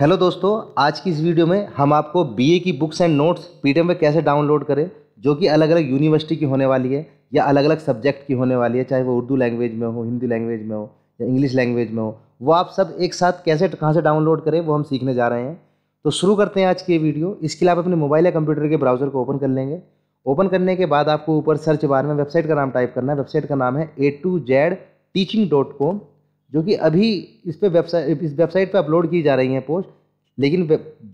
hello दोस्तों आज की इस वीडियो में हम आपको बीए की बुक्स एंड नोट्स पीडीएफ में कैसे डाउनलोड करें जो कि अलग अलग यूनिवर्सिटी की होने वाली है या अलग अलग सब्जेक्ट की होने वाली है चाहे वो उर्दू लैंग्वेज में हो हिंदी लैंग्वेज में हो या इंग्लिश लैंग्वेज में हो वो आप सब एक साथ कैसे कहाँ से डाउनलोड करें वो हम सीखने जा रहे हैं तो शुरू करते हैं आज की ये वीडियो इसके लिए आप अपने मोबाइल या कंप्यूटर के ब्राउज़र को ओपन कर लेंगे ओपन करने के बाद आपको ऊपर सर्च बार में वेबसाइट का नाम टाइप करना है वेबसाइट का नाम है A to Z teaching dot com जो कि अभी इस पर वेबसाइट इस वेबसाइट पर अपलोड की जा रही हैं पोस्ट लेकिन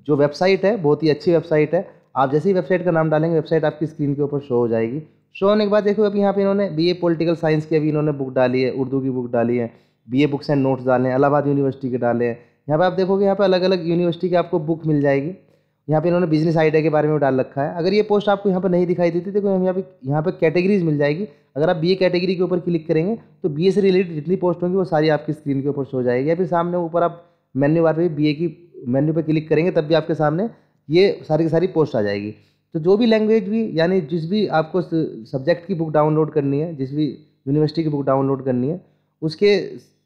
जो वेबसाइट है बहुत ही अच्छी वेबसाइट है आप जैसे ही वेबसाइट का नाम डालेंगे वेबसाइट आपकी स्क्रीन के ऊपर शो हो जाएगी शो होने के बाद देखो अभी यहाँ पे इन्होंने बी ए पोलिटिकल साइंस की अभी इन्होंने बुक डाली है उर्दू की बुक डाली है ए बुक्स एंड नोट्स डाले हैं इलाहाबाद यूनिवर्सिटी के डाले हैं यहाँ पे आप देखोगे यहाँ पे अलग अलग यूनिवर्सिटी की आपको बुक मिल जाएगी यहाँ पे इन्होंने बिजनेस आइडिया के बारे में डाल रखा है अगर ये पोस्ट आपको यहाँ पर नहीं दिखाई देती देखो तो हम यहाँ पे यहाँ पे कैटेगरीज मिल जाएगी अगर आप बी कैटेगरी के ऊपर क्लिक करेंगे तो बी से रिलेटेड जितनी पोस्ट होंगी वो सारी आपकी स्क्रीन के ऊपर शो जाएगी या फिर सामने ऊपर आप मेन्यू बार पे बी की मेन्यू पर क्लिक करेंगे तब भी आपके सामने ये सारी की सारी पोस्ट आ जाएगी तो जो भी लैंग्वेज भी यानी जिस भी आपको सब्जेक्ट की बुक डाउनलोड करनी है जिस भी यूनिवर्सिटी की बुक डाउनलोड करनी है उसके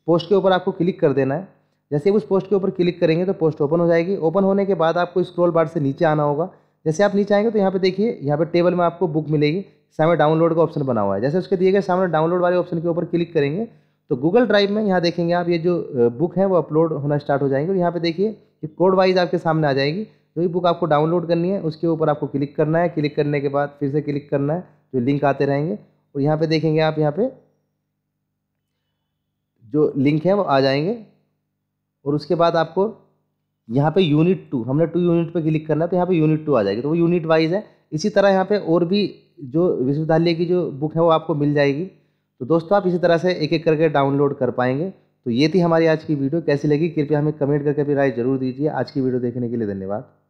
पोस्ट के ऊपर आपको क्लिक कर देना है जैसे उस पोस्ट के ऊपर क्लिक करेंगे तो पोस्ट ओपन हो जाएगी ओपन होने के बाद आपको स्क्रॉल बार से नीचे आना होगा जैसे आप नीचे आएंगे तो यहाँ पे देखिए यहाँ पे टेबल में आपको बुक मिलेगी सामने डाउनलोड का ऑप्शन बना हुआ है जैसे उसके दिए गए सामने डाउनलोड वाले ऑप्शन के ऊपर क्लिक करेंगे तो गूगल ड्राइव में यहाँ देखेंगे आप ये जो बुक है वो अपलोड होना स्टार्ट हो जाएंगे और यहाँ पे देखिए ये कोड वाइज आपके सामने आ जाएगी जो भी बुक आपको डाउनलोड करनी है उसके ऊपर आपको क्लिक करना है क्लिक करने के बाद फिर से क्लिक करना है जो लिंक आते रहेंगे और यहाँ पर देखेंगे आप यहाँ पर जो लिंक है वो आ जाएंगे और उसके बाद आपको यहाँ पे यूनिट टू हमने टू यूनिट पे क्लिक करना है तो यहाँ पे यूनिट टू आ जाएगी तो वो यूनिट वाइज है इसी तरह यहाँ पे और भी जो विश्वविद्यालय की जो बुक है वो आपको मिल जाएगी तो दोस्तों आप इसी तरह से एक एक करके डाउनलोड कर पाएंगे तो ये थी हमारी आज की वीडियो कैसी लगी कृपया हमें कमेंट करके भी राय जरूर दीजिए आज की वीडियो देखने के लिए धन्यवाद